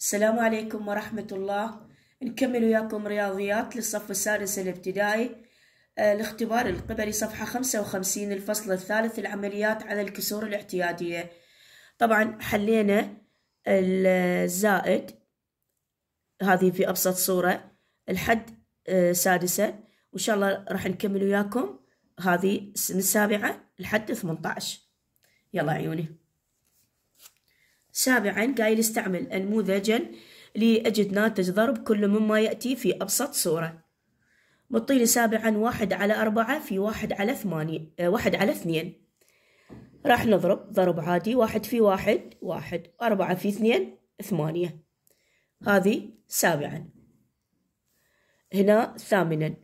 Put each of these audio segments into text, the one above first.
السلام عليكم ورحمة الله نكمل وياكم رياضيات للصف السادس الابتدائي الاختبار آه، القبلي صفحة خمسة وخمسين الفصل الثالث العمليات على الكسور الاعتيادية طبعا حلينا الزائد هذه في أبسط صورة الحد آه، سادسة وإن شاء الله راح نكمل وياكم هذه من السابعة لحد 18 يلا عيوني سابعا قايل استعمل انموذجا لأجد ناتج ضرب كل مما يأتي في أبسط صورة بطيلي سابعا واحد على أربعة في واحد على ثمانية آه، واحد على اثنين راح نضرب ضرب عادي واحد في واحد واحد أربعة في اثنين ثمانية هذه سابعا هنا ثامنا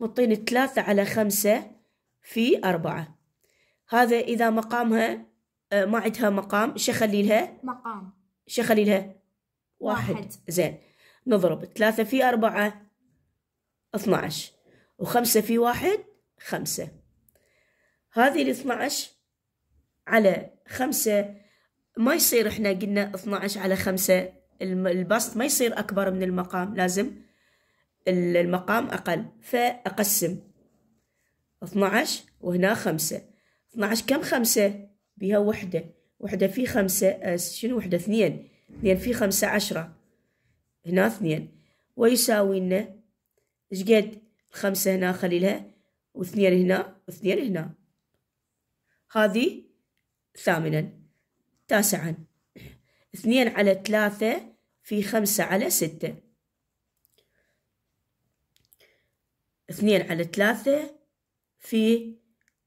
مطين ثلاثة على خمسة في أربعة هذا إذا مقامها آه، ما عندها مقام شو اخلي لها؟ مقام شو اخلي لها؟ واحد. واحد زين نضرب ثلاثة في أربعة اثنا عشر وخمسة في واحد خمسة هذه الاثنا عشر على خمسة ما يصير احنا قلنا اثنا عشر على خمسة البسط ما يصير أكبر من المقام لازم المقام أقل فأقسم اثنا عشر وهنا خمسة اثنا عشر كم خمسة بها وحدة وحدة في خمسة آه، شنو وحدة اثنين اثنين في خمسة عشرة هنا اثنين ويساوي لنا قد خمسة هنا خليلها واثنين هنا واثنين هنا هذه ثامنا تاسعا اثنين على ثلاثة في خمسة على ستة اثنين على ثلاثة في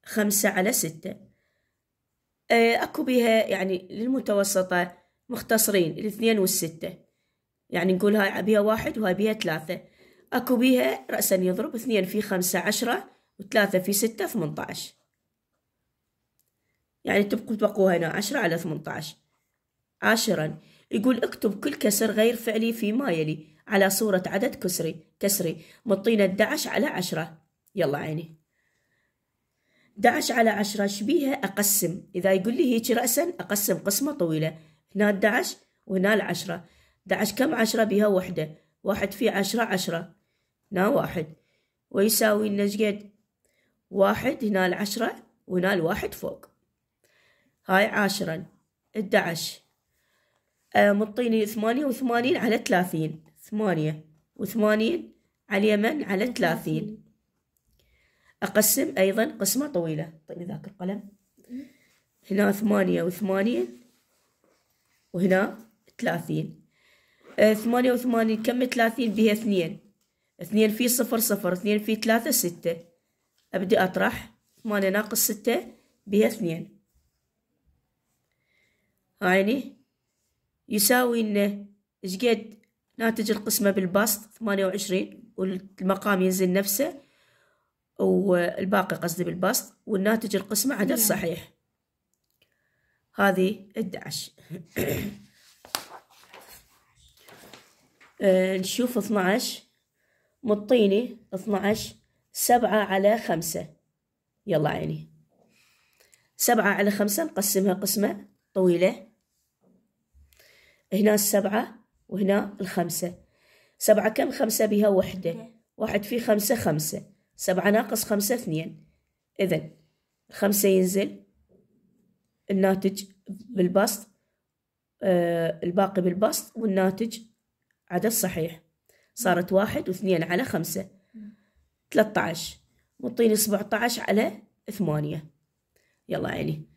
خمسة على ستة آه، اكو بها يعني للمتوسطة مختصرين الاثنين والستة يعني نقول هاي عبيها واحد وهاي بيها ثلاثة اكو بيها رأسا يضرب اثنين في خمسة عشرة وثلاثة في ستة ثمنطعش يعني تبقوا تبقوا هنا عشرة على ثمنطعش عاشرا يقول اكتب كل كسر غير فعلي فيما يلي على صورة عدد كسري كسري مطينا 11 على عشرة يلا عيني 11 على 10 شبيها أقسم إذا يقول لي هيك رأسا أقسم قسمة طويلة هنا 11 وهنا العشرة 11 كم عشرة بها وحدة واحد في عشرة عشرة هنا واحد ويساوي النجد شقد واحد هنا العشرة وهنا الواحد فوق هاي عاشرا 11 آه، مطيني ثمانية وثمانين على ثلاثين ثمانية وثمانين على اليمن على ثلاثين أقسم أيضا قسمة طويلة أعطيني ذاك القلم هنا ثمانية وثمانين وهنا ثلاثين آه، ثمانية وثمانين كم ثلاثين بها اثنين اثنين في صفر صفر اثنين في ثلاثة ستة أبدأ أطرح ثمانية ناقص ستة بها اثنين عيني يساوي إنه إيش قد ناتج القسمة بالبسط ثمانية وعشرين والمقام ينزل نفسه والباقي قصدي بالبسط والناتج القسمة عدد نعم. صحيح هذه الدعش آه، نشوف 12 مطيني 12 سبعة على خمسة يلا عيني سبعة على خمسة نقسمها قسمة طويلة هنا السبعة وهنا الخمسة سبعة كم خمسة بها وحدة واحد في خمسة خمسة سبعة ناقص خمسة اثنين إذا خمسة ينزل الناتج بالبسط آه الباقي بالبسط والناتج عدد صحيح صارت واحد واثنين على خمسة ثلاثة عشر وطيني سبعة عشر على ثمانية يلا عيني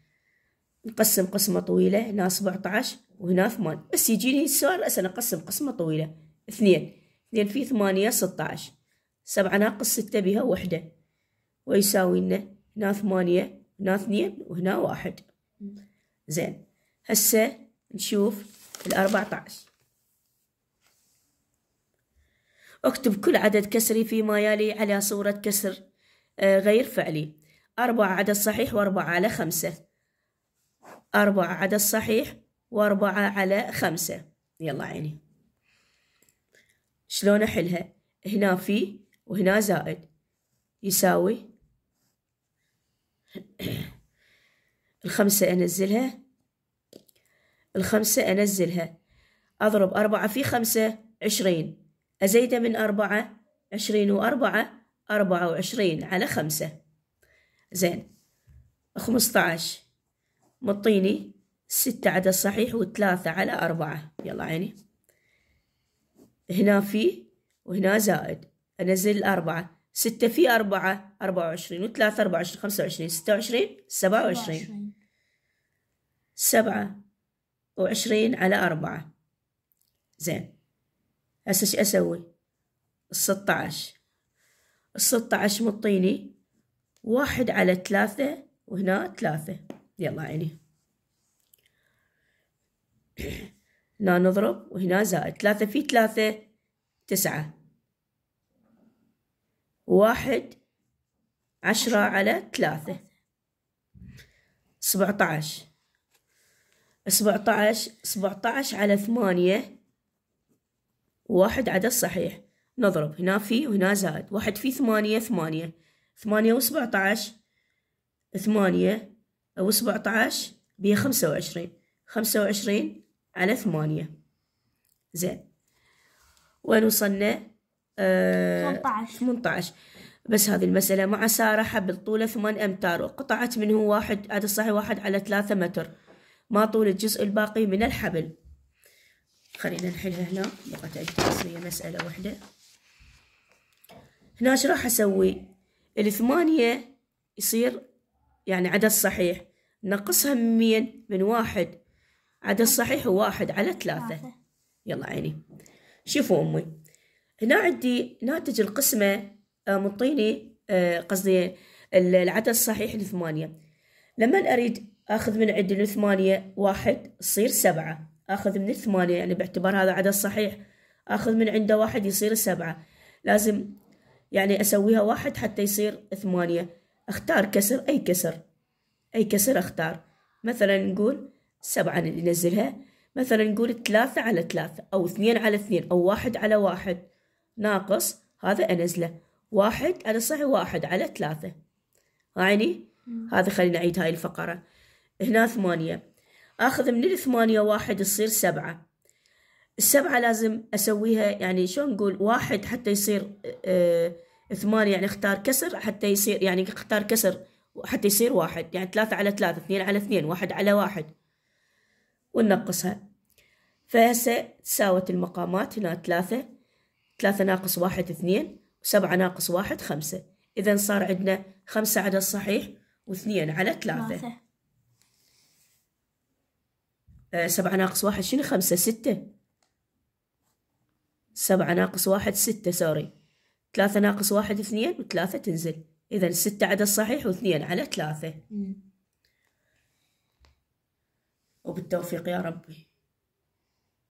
نقسم قسمة طويلة هنا سبعة عشر وهنا ثمان بس يجيني السؤال أسأل أقسم قسمة طويلة اثنين اثنين في ثمانية ستة عشر سبعة ناقص ستة بها وحدة ويساوي لنا هنا ثمانية هنا اثنين وهنا واحد زين هسه نشوف الأربعة عشر اكتب كل عدد كسري فيما يلي على صورة كسر آه، غير فعلي أربعة عدد صحيح وأربعة على خمسة أربعة عدد صحيح وأربعة على خمسة يلا عيني شلون أحلها هنا في وهنا زائد يساوي الخمسة أنزلها الخمسة أنزلها أضرب أربعة في خمسة عشرين أزيده من أربعة عشرين وأربعة أربعة وعشرين على خمسة زين خمسطعش مطيني ستة عدد صحيح وثلاثة على أربعة يلا عيني هنا في وهنا زائد أنزل الأربعة ستة في أربعة أربعة وعشرين وثلاثة أربعة وعشرين خمسة وعشرين ستة وعشرين سبعة وعشرين سبعة وعشرين على أربعة زين هسه شو أسوي الستة عشر الستة عشر مطيني واحد على ثلاثة وهنا ثلاثة يلا عيني هنا نضرب وهنا زائد ثلاثة في ثلاثة تسعة واحد عشرة على ثلاثة سبعة عشر سبعة عشر على ثمانية واحد عدد صحيح نضرب هنا في وهنا زائد واحد في ثمانية ثمانية ثمانية وسبعة عشر ثمانية سبعة عشر بيها خمسة وعشرين خمسة وعشرين على ثمانية زين وين وصلنا 18 18 بس هذه المسألة مع سارة حبل طوله 8 أمتار وقطعت منه واحد عدد صحيح واحد على 3 متر ما طول الجزء الباقي من الحبل خلينا نحلها هنا بقت عندي تصفية مسألة واحدة هنا ايش راح أسوي الثمانية يصير يعني عدد صحيح نقصها من مين من واحد عدد صحيح واحد على ثلاثة يلا عيني شوفوا أمي هنا عندي ناتج القسمة آه، مطيني آه، قصدي العدد الصحيح لثمانية لما أريد أخذ من عدل ثمانية واحد يصير سبعة أخذ من الثمانية يعني باعتبار هذا عدد صحيح أخذ من عنده واحد يصير سبعة لازم يعني أسويها واحد حتى يصير ثمانية أختار كسر أي كسر أي كسر أختار مثلا نقول سبعة ننزلها مثلا نقول ثلاثة على ثلاثة أو اثنين على اثنين أو واحد على واحد ناقص هذا أنزله واحد على صحيح واحد على ثلاثة يعني هذا خلينا نعيد هاي الفقرة هنا ثمانية أخذ من الثمانية واحد يصير سبعة السبعة لازم أسويها يعني شو نقول واحد حتى يصير آه،, آه ثمانية يعني اختار كسر حتى يصير يعني اختار كسر حتى يصير واحد يعني ثلاثة على ثلاثة اثنين على اثنين واحد على واحد وننقصها فهسه تساوت المقامات هنا ثلاثة ثلاثة ناقص واحد اثنين وسبعة ناقص واحد خمسة إذا صار عندنا خمسة عدد صحيح واثنين على ثلاثة آه، سبعة ناقص واحد شنو خمسة ستة سبعة ناقص واحد ستة سوري ثلاثة ناقص واحد اثنين وثلاثة تنزل إذا ستة عدد صحيح واثنين على ثلاثة وبالتوفيق يا ربي